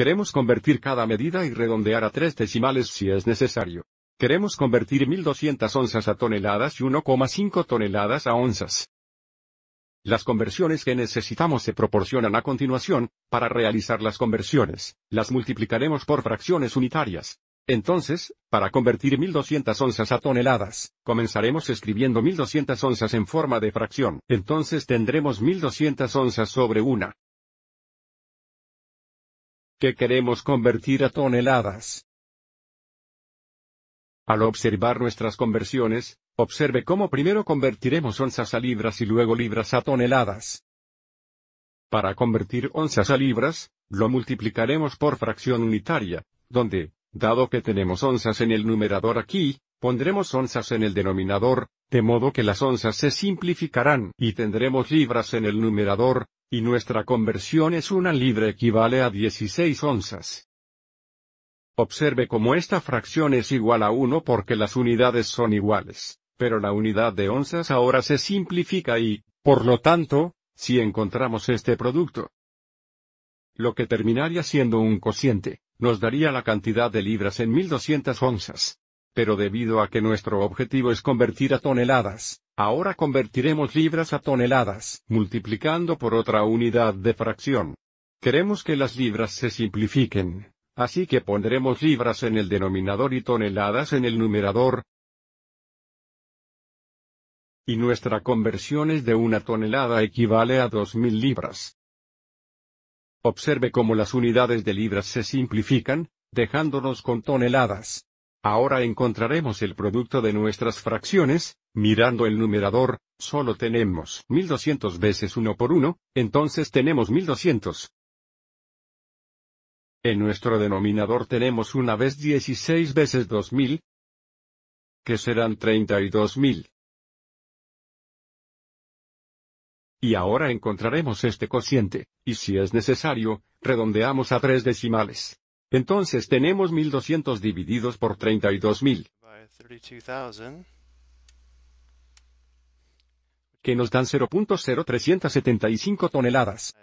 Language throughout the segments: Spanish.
Queremos convertir cada medida y redondear a tres decimales si es necesario. Queremos convertir 1.200 onzas a toneladas y 1,5 toneladas a onzas. Las conversiones que necesitamos se proporcionan a continuación, para realizar las conversiones, las multiplicaremos por fracciones unitarias. Entonces, para convertir 1200 onzas a toneladas, comenzaremos escribiendo 1200 onzas en forma de fracción. Entonces tendremos 1200 onzas sobre una que queremos convertir a toneladas. Al observar nuestras conversiones, observe cómo primero convertiremos onzas a libras y luego libras a toneladas. Para convertir onzas a libras, lo multiplicaremos por fracción unitaria, donde, dado que tenemos onzas en el numerador aquí, pondremos onzas en el denominador, de modo que las onzas se simplificarán y tendremos libras en el numerador, y nuestra conversión es una libra equivale a 16 onzas. Observe cómo esta fracción es igual a 1 porque las unidades son iguales, pero la unidad de onzas ahora se simplifica y, por lo tanto, si encontramos este producto, lo que terminaría siendo un cociente, nos daría la cantidad de libras en 1200 onzas. Pero debido a que nuestro objetivo es convertir a toneladas, ahora convertiremos libras a toneladas, multiplicando por otra unidad de fracción. Queremos que las libras se simplifiquen, así que pondremos libras en el denominador y toneladas en el numerador. Y nuestra conversión es de una tonelada equivale a 2.000 libras. Observe cómo las unidades de libras se simplifican, dejándonos con toneladas. Ahora encontraremos el producto de nuestras fracciones, mirando el numerador, solo tenemos 1200 veces 1 por 1, entonces tenemos 1200. En nuestro denominador tenemos una vez 16 veces 2000, que serán 32000. Y ahora encontraremos este cociente, y si es necesario, redondeamos a tres decimales. Entonces tenemos 1200 divididos por 32000. Que nos dan 0.0375 toneladas.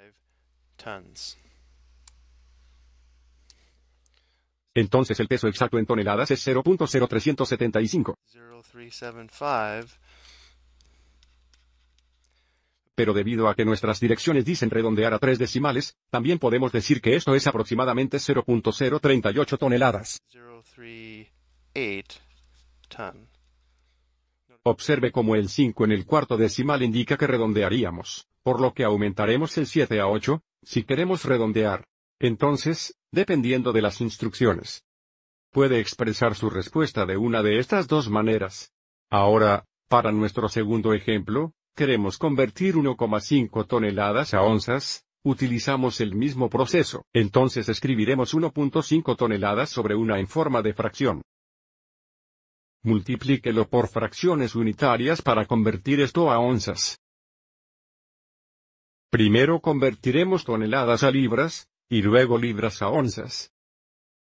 Entonces el peso exacto en toneladas es 0.0375 pero debido a que nuestras direcciones dicen redondear a tres decimales, también podemos decir que esto es aproximadamente 0.038 toneladas. Observe cómo el 5 en el cuarto decimal indica que redondearíamos, por lo que aumentaremos el 7 a 8, si queremos redondear. Entonces, dependiendo de las instrucciones, puede expresar su respuesta de una de estas dos maneras. Ahora, para nuestro segundo ejemplo, queremos convertir 1,5 toneladas a onzas, utilizamos el mismo proceso. Entonces escribiremos 1.5 toneladas sobre una en forma de fracción. Multiplíquelo por fracciones unitarias para convertir esto a onzas. Primero convertiremos toneladas a libras, y luego libras a onzas.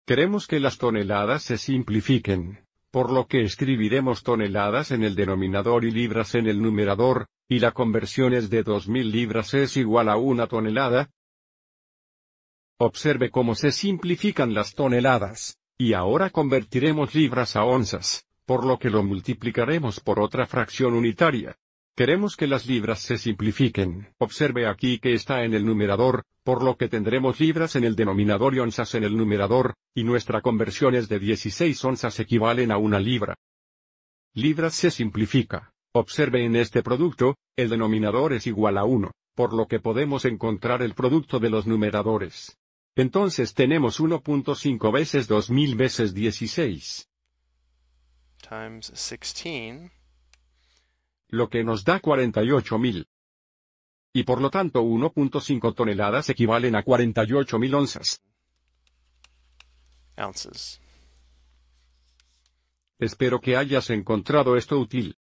Queremos que las toneladas se simplifiquen, por lo que escribiremos toneladas en el denominador y libras en el numerador, y la conversión es de 2.000 libras es igual a una tonelada. Observe cómo se simplifican las toneladas, y ahora convertiremos libras a onzas, por lo que lo multiplicaremos por otra fracción unitaria. Queremos que las libras se simplifiquen. Observe aquí que está en el numerador, por lo que tendremos libras en el denominador y onzas en el numerador, y nuestra conversión es de 16 onzas equivalen a una libra. Libras se simplifica. Observe en este producto, el denominador es igual a 1, por lo que podemos encontrar el producto de los numeradores. Entonces tenemos 1.5 veces 2000 veces 16. Times 16. Lo que nos da 48.000. Y por lo tanto 1.5 toneladas equivalen a 48.000 onzas. Ounces. Espero que hayas encontrado esto útil.